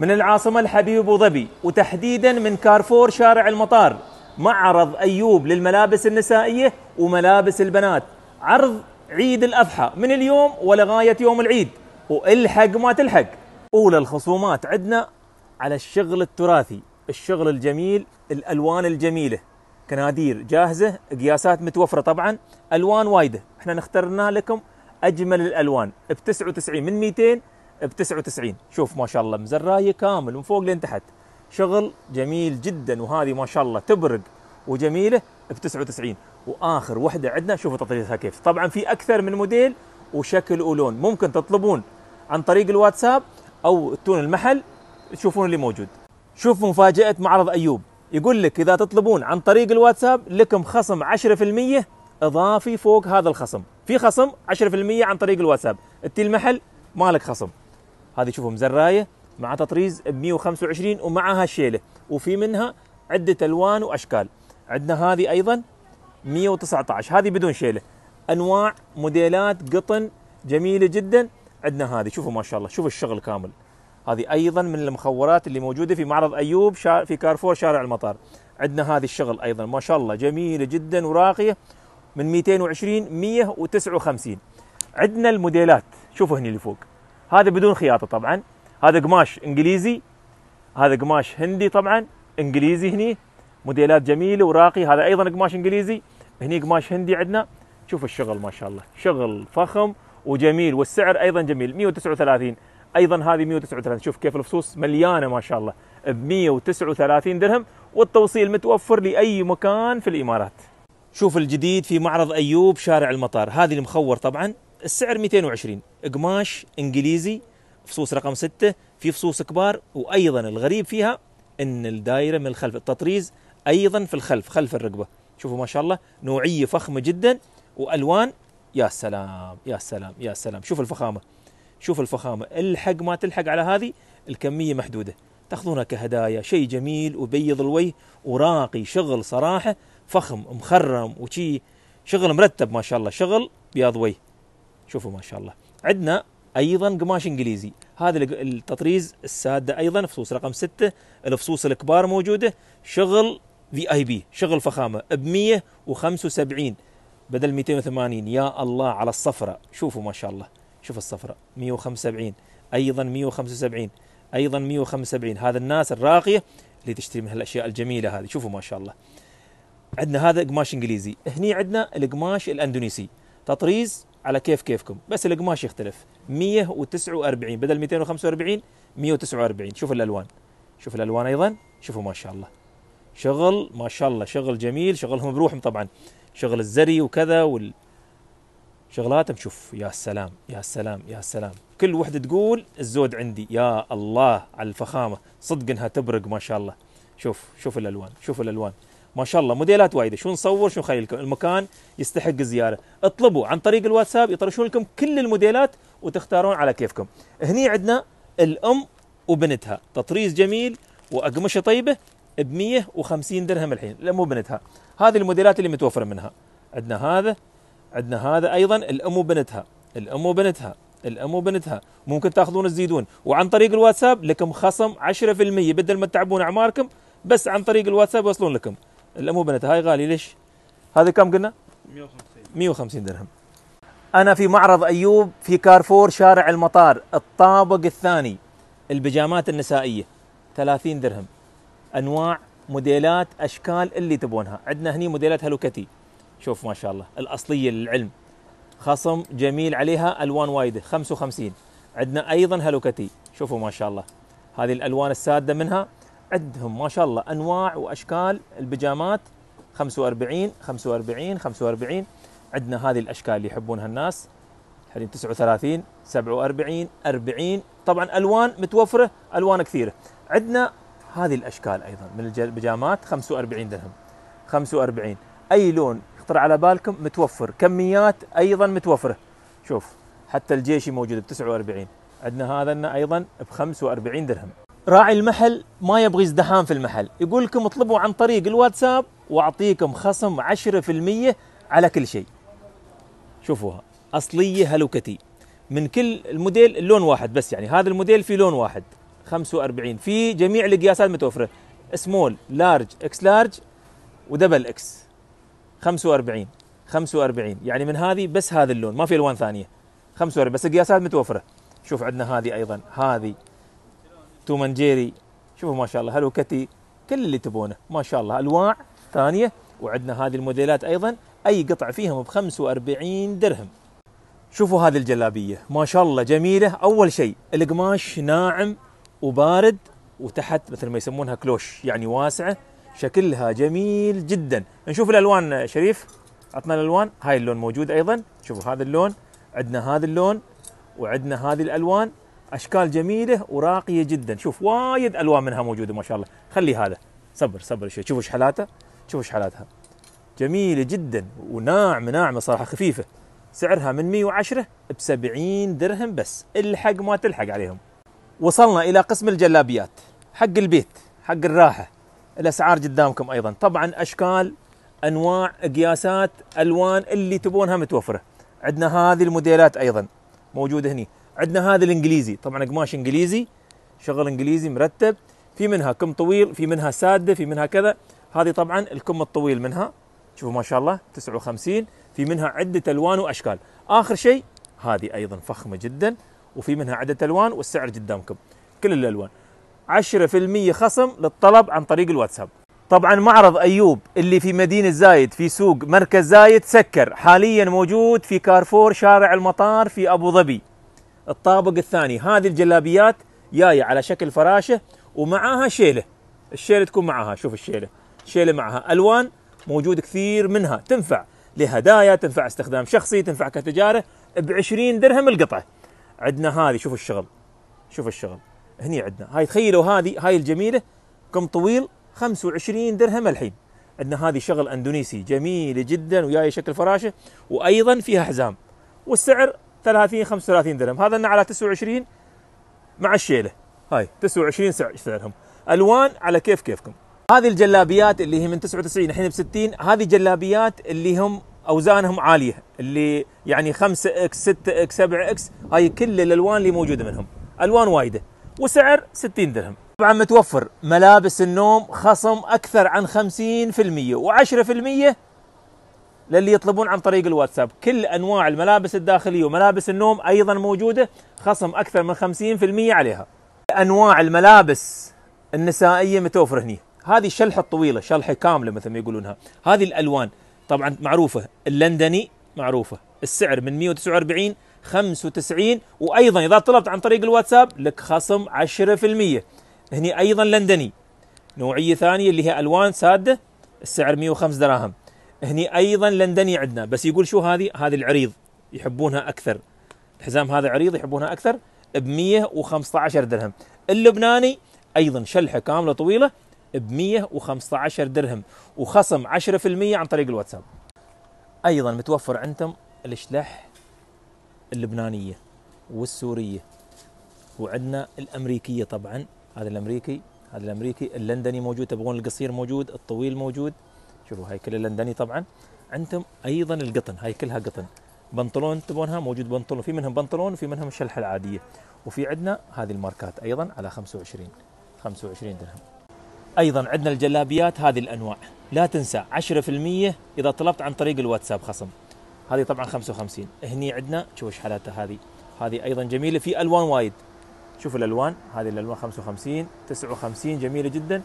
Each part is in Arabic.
من العاصمة الحبيب أبو ظبي وتحديدا من كارفور شارع المطار معرض أيوب للملابس النسائية وملابس البنات عرض عيد الأضحى من اليوم ولغاية يوم العيد والحق ما تلحق أولى الخصومات عندنا على الشغل التراثي الشغل الجميل الألوان الجميلة كنادير جاهزة قياسات متوفرة طبعا ألوان وايدة احنا نخترنا لكم أجمل الألوان ب 99 من 200 ب 99 شوف ما شاء الله مزرايه كامل من فوق لين تحت شغل جميل جدا وهذه ما شاء الله تبرق وجميله ب 99 واخر وحده عندنا شوفوا تطريزها كيف طبعا في اكثر من موديل وشكل ولون ممكن تطلبون عن طريق الواتساب او تون المحل تشوفون اللي موجود شوفوا مفاجاه معرض ايوب يقول لك اذا تطلبون عن طريق الواتساب لكم خصم 10% اضافي فوق هذا الخصم في خصم 10% عن طريق الواتساب انت المحل مالك خصم هذه شوفوا مزرايه مع تطريز ب 125 ومعها شيله وفي منها عده الوان واشكال عندنا هذه ايضا 119 هذه بدون شيله انواع موديلات قطن جميله جدا عندنا هذه شوفوا ما شاء الله شوفوا الشغل كامل هذه ايضا من المخورات اللي موجوده في معرض ايوب في كارفور شارع المطار عندنا هذه الشغل ايضا ما شاء الله جميله جدا وراقيه من 220 159 عندنا الموديلات شوفوا هنا اللي فوق هذا بدون خياطه طبعا هذا قماش انجليزي هذا قماش هندي طبعا انجليزي هني موديلات جميله وراقي هذا ايضا قماش انجليزي هني قماش هندي عندنا شوف الشغل ما شاء الله شغل فخم وجميل والسعر ايضا جميل 139 ايضا هذه 139 شوف كيف الفصوص مليانه ما شاء الله ب 139 درهم والتوصيل متوفر لاي مكان في الامارات شوف الجديد في معرض ايوب شارع المطار هذه المخور طبعا السعر 220 قماش انجليزي فصوص رقم 6 في فصوص كبار وايضا الغريب فيها ان الدائره من الخلف التطريز ايضا في الخلف خلف الرقبه شوفوا ما شاء الله نوعيه فخمه جدا والوان يا سلام يا سلام يا سلام شوف الفخامه شوف الفخامه الحق ما تلحق على هذه الكميه محدوده تاخذونها كهدايا شيء جميل وبيض الوجه وراقي شغل صراحه فخم مخرم وشي شغل مرتب ما شاء الله شغل بياض وجه شوفوا ما شاء الله عندنا ايضا قماش انجليزي هذا التطريز الساده ايضا فصوص رقم 6 الفصوص الكبار موجوده شغل في اي بي شغل فخامه ب 175 بدل 280 يا الله على الصفراء شوفوا ما شاء الله شوف الصفراء 175 ايضا 175 ايضا 175 هذا الناس الراقيه اللي تشتري من هالاشياء الجميله هذه شوفوا ما شاء الله عندنا هذا قماش انجليزي هني عندنا القماش الاندونيسي تطريز على كيف كيفكم بس القماش يختلف 149 بدل 245 149 شوف الالوان شوف الالوان ايضا شوفوا ما شاء الله شغل ما شاء الله شغل جميل شغلهم بروحهم طبعا شغل الزري وكذا وال شغلاتهم شوف يا سلام يا سلام يا سلام كل وحده تقول الزود عندي يا الله على الفخامه صدق انها تبرق ما شاء الله شوف شوف الالوان شوف الالوان ما شاء الله موديلات وايده شو نصور شو نخلي لكم المكان يستحق الزياره اطلبوا عن طريق الواتساب يطرشون لكم كل الموديلات وتختارون على كيفكم هني عندنا الام وبنتها تطريز جميل واقمشه طيبه ب 150 درهم الحين الام وبنتها هذه الموديلات اللي متوفره منها عندنا هذا عندنا هذا ايضا الام وبنتها الام وبنتها الام وبنتها ممكن تاخذون تزيدون وعن طريق الواتساب لكم خصم 10% بدل ما تتعبون اعماركم بس عن طريق الواتساب يوصلون لكم لا مو بنت هاي غالي ليش هذا كم قلنا 150 150 درهم انا في معرض ايوب في كارفور شارع المطار الطابق الثاني البيجامات النسائيه 30 درهم انواع موديلات اشكال اللي تبونها عندنا هني موديلات هلوكتي شوف ما شاء الله الاصليه للعلم خصم جميل عليها الوان وايده 55 عندنا ايضا هلوكتي شوفوا ما شاء الله هذه الالوان الساده منها عندهم ما شاء الله انواع واشكال البيجامات 45 45 45 عندنا هذه الاشكال اللي يحبونها الناس حاليا 39 47 40 طبعا الوان متوفره الوان كثيره عندنا هذه الاشكال ايضا من البيجامات 45 درهم 45 اي لون يخطر على بالكم متوفر كميات ايضا متوفره شوف حتى الجيشي موجود ب 49 عندنا هذا ايضا ب 45 درهم راعي المحل ما يبغي ازدحام في المحل يقول لكم اطلبوا عن طريق الواتساب واعطيكم خصم 10% على كل شيء شوفوها اصليه هلوكتي من كل الموديل اللون واحد بس يعني هذا الموديل في لون واحد 45 في جميع القياسات متوفره سمول لارج اكس لارج ودبل اكس 45 45 يعني من هذه بس هذا اللون ما في الوان ثانيه 45 بس القياسات متوفره شوف عندنا هذه ايضا هذه تومنجيري شوفوا ما شاء الله هلو كتي كل اللي تبونه ما شاء الله انواع ثانيه وعندنا هذه الموديلات ايضا اي قطع فيهم ب 45 درهم شوفوا هذه الجلابيه ما شاء الله جميله اول شيء القماش ناعم وبارد وتحت مثل ما يسمونها كلوش يعني واسعه شكلها جميل جدا نشوف الالوان شريف عطنا الالوان هاي اللون موجود ايضا شوفوا هذا اللون عندنا هذا اللون وعندنا هذه الالوان اشكال جميله وراقيه جدا شوف وايد الوان منها موجوده ما شاء الله خلي هذا صبر صبر شوي شوفوا شحلاته شوفوا شحلاتها جميله جدا وناعمه ناعمه صراحه خفيفه سعرها من 110 ب 70 درهم بس الحق ما تلحق عليهم وصلنا الى قسم الجلابيات حق البيت حق الراحه الاسعار قدامكم ايضا طبعا اشكال انواع قياسات الوان اللي تبونها متوفره عندنا هذه الموديلات ايضا موجوده هني عندنا هذا الانجليزي طبعا قماش انجليزي شغل انجليزي مرتب في منها كم طويل في منها ساده في منها كذا هذه طبعا الكم الطويل منها شوفوا ما شاء الله 59 في منها عده الوان واشكال اخر شيء هذه ايضا فخمه جدا وفي منها عده الوان والسعر قدامكم كل الالوان 10% خصم للطلب عن طريق الواتساب طبعا معرض ايوب اللي في مدينه زايد في سوق مركز زايد سكر حاليا موجود في كارفور شارع المطار في ابو ظبي الطابق الثاني هذه الجلابيات جايه على شكل فراشه ومعاها شيله الشيله تكون معاها شوف الشيله شيله معاها الوان موجود كثير منها تنفع لهدايا تنفع استخدام شخصي تنفع كتجاره ب 20 درهم القطعه عندنا هذه شوف الشغل شوف الشغل هني عندنا هاي تخيلوا هذه هاي الجميله كم طويل 25 درهم الحين عندنا هذه شغل اندونيسي جميله جدا وياي شكل فراشه وايضا فيها حزام والسعر 30 35 درهم هذا على 29 مع الشيله هاي 29 سعرهم الوان على كيف كيفكم هذه الجلابيات اللي هي من 99 الحين ب 60 هذه جلابيات اللي هم اوزانهم عاليه اللي يعني 5 اكس 6 اكس 7 اكس هاي كل الالوان اللي موجوده منهم الوان وايده وسعر 60 درهم طبعا متوفر ملابس النوم خصم اكثر عن 50% و10% للي يطلبون عن طريق الواتساب كل انواع الملابس الداخليه وملابس النوم ايضا موجوده خصم اكثر من 50% عليها انواع الملابس النسائيه متوفره هني هذه الشلحه الطويله شلحه كامله مثل ما يقولونها هذه الالوان طبعا معروفه اللندني معروفه السعر من 149 95 وايضا اذا طلبت عن طريق الواتساب لك خصم 10% هني ايضا لندني نوعيه ثانيه اللي هي الوان ساده السعر 105 دراهم هني ايضا لندني عندنا بس يقول شو هذه هذه العريض يحبونها اكثر الحزام هذا عريض يحبونها اكثر ب 115 درهم اللبناني ايضا شلحه كامله طويله ب 115 درهم وخصم 10% عن طريق الواتساب ايضا متوفر عندهم الشلح اللبنانيه والسوريه وعندنا الامريكيه طبعا هذا الامريكي هذا الامريكي اللندني موجود تبغون القصير موجود الطويل موجود شوفوا هاي كلها لندني طبعا عندهم ايضا القطن هاي كلها قطن بنطلون تبونها موجود بنطلون في منهم بنطلون وفي منهم الشلحه العاديه وفي عندنا هذه الماركات ايضا على 25 25 درهم ايضا عندنا الجلابيات هذه الانواع لا تنسى 10% اذا طلبت عن طريق الواتساب خصم هذه طبعا 55 هني عندنا شوفوا حالاتها هذه هذه ايضا جميله في الوان وايد شوفوا الالوان هذه الالوان 55 59 جميله جدا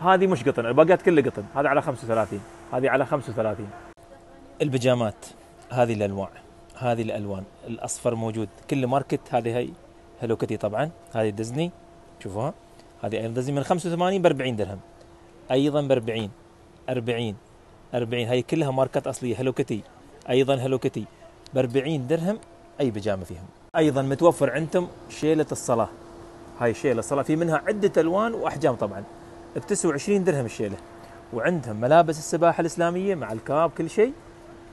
هذه مش قطن الباقيات كلها قطن هذا على 35 هذه على 35 البيجامات هذه الانواع هذه الالوان الاصفر موجود كل ماركت هذه هي هلو كيتي طبعا هذه ديزني شوفوها هذه ايضا ديزني من 85 ب 40 درهم ايضا ب 40 40 40 هاي كلها ماركات اصليه هلو كيتي ايضا هلو كيتي ب 40 درهم اي بيجامه فيهم ايضا متوفر عندهم شيله الصلاه هاي شيله الصلاه في منها عده الوان واحجام طبعا ب 29 درهم الشيله وعندهم ملابس السباحه الاسلاميه مع الكاب كل شيء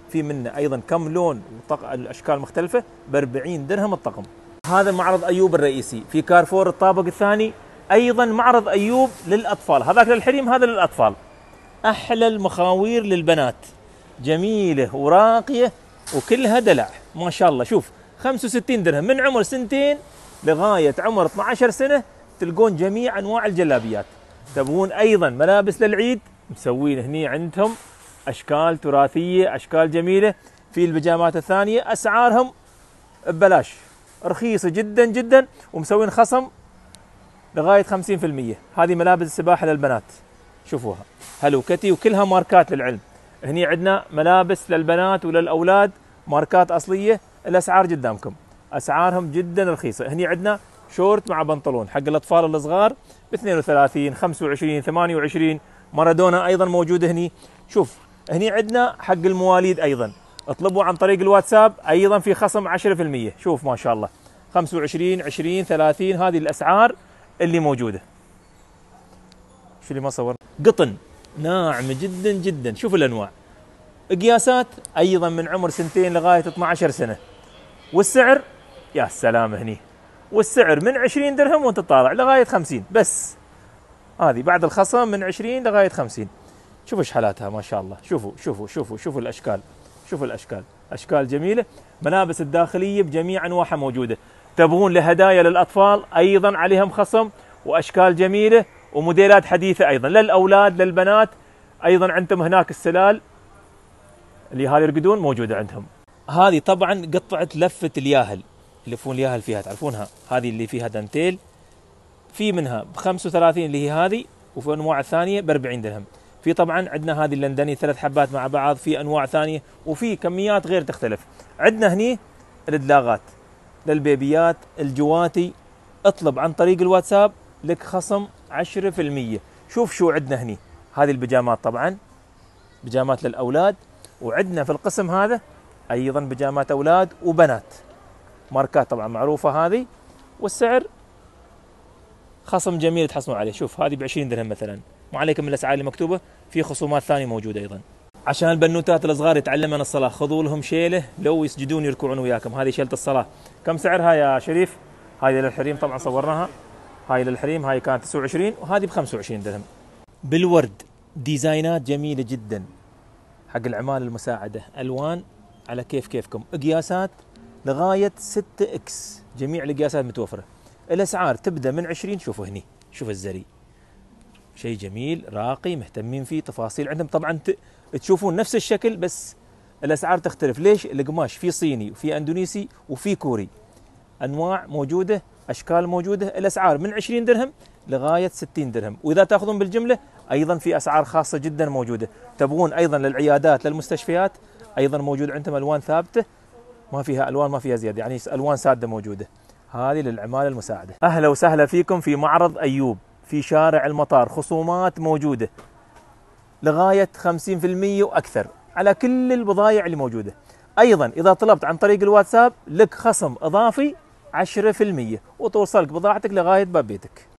في منه ايضا كم لون وطق الاشكال مختلفه ب 40 درهم الطقم هذا معرض ايوب الرئيسي في كارفور الطابق الثاني ايضا معرض ايوب للاطفال هذاك للحريم هذا للاطفال احلى المخاوير للبنات جميله وراقيه وكلها دلع ما شاء الله شوف 65 درهم من عمر سنتين لغايه عمر 12 سنه تلقون جميع انواع الجلابيات تبغون ايضا ملابس للعيد مسوين هني عندهم اشكال تراثيه اشكال جميله في البيجامات الثانيه اسعارهم ببلاش رخيصه جدا جدا ومسوين خصم لغايه 50% هذه ملابس السباحه للبنات شوفوها هلوكتي وكلها ماركات للعلم هني عندنا ملابس للبنات وللاولاد ماركات اصليه الاسعار قدامكم اسعارهم جدا رخيصه هني عندنا شورت مع بنطلون حق الاطفال الصغار ب 32 25 28 مارادونا ايضا موجود هني شوف هني عندنا حق المواليد ايضا اطلبوا عن طريق الواتساب ايضا في خصم 10% شوف ما شاء الله 25 20 30 هذه الاسعار اللي موجوده شو اللي ما صور قطن ناعمه جدا جدا شوف الانواع قياسات ايضا من عمر سنتين لغايه 12 سنه والسعر يا سلام هني والسعر من 20 درهم وانت طالع لغايه 50 بس هذه بعد الخصم من 20 لغايه 50 شوفوا ايش حالاتها ما شاء الله شوفوا شوفوا شوفوا شوفوا الاشكال شوفوا الاشكال اشكال جميله ملابس الداخليه بجميع انواعها موجوده تبغون لهدايا للاطفال ايضا عليهم خصم واشكال جميله وموديلات حديثه ايضا للاولاد للبنات ايضا عندهم هناك السلال اللي هذه يرقدون موجوده عندهم هذه طبعا قطعه لفه الياهل يلفون لي اياها فيها تعرفونها هذه اللي فيها دانتيل في منها ب 35 اللي هي هذه وفي انواع ثانيه ب 40 درهم في طبعا عندنا هذه اللندني ثلاث حبات مع بعض في انواع ثانيه وفي كميات غير تختلف عندنا هني الادلاغات للبيبيات الجواتي اطلب عن طريق الواتساب لك خصم 10% شوف شو عندنا هني هذه البجامات طبعا بجامات للاولاد وعندنا في القسم هذا ايضا بجامات اولاد وبنات ماركات طبعا معروفه هذه والسعر خصم جميل تحصلون عليه شوف هذه ب 20 درهم مثلا ما عليكم من الاسعار اللي مكتوبه في خصومات ثانيه موجوده ايضا عشان البنوتات الصغار يتعلمون الصلاه خذوا لهم شيله لو يسجدون يركعون وياكم هذه شيله الصلاه كم سعرها يا شريف هاي للحريم طبعا صورناها هاي للحريم هاي كانت 29 وهذه ب 25 درهم بالورد ديزاينات جميله جدا حق العمال المساعده الوان على كيف كيفكم قياسات لغايه 6 اكس جميع القياسات متوفره الاسعار تبدا من 20 شوفوا هني شوف الزري شيء جميل راقي مهتمين فيه تفاصيل عندهم طبعا تشوفون نفس الشكل بس الاسعار تختلف ليش القماش في صيني وفي اندونيسي وفي كوري انواع موجوده اشكال موجوده الاسعار من 20 درهم لغايه 60 درهم واذا تاخذون بالجمله ايضا في اسعار خاصه جدا موجوده تبغون ايضا للعيادات للمستشفيات ايضا موجود عندهم الوان ثابته ما فيها الوان ما فيها زياده يعني الوان ساده موجوده هذه للعماله المساعده اهلا وسهلا فيكم في معرض ايوب في شارع المطار خصومات موجوده لغايه 50% واكثر على كل البضائع اللي موجوده ايضا اذا طلبت عن طريق الواتساب لك خصم اضافي 10% وتوصلك بضاعتك لغايه باب بيتك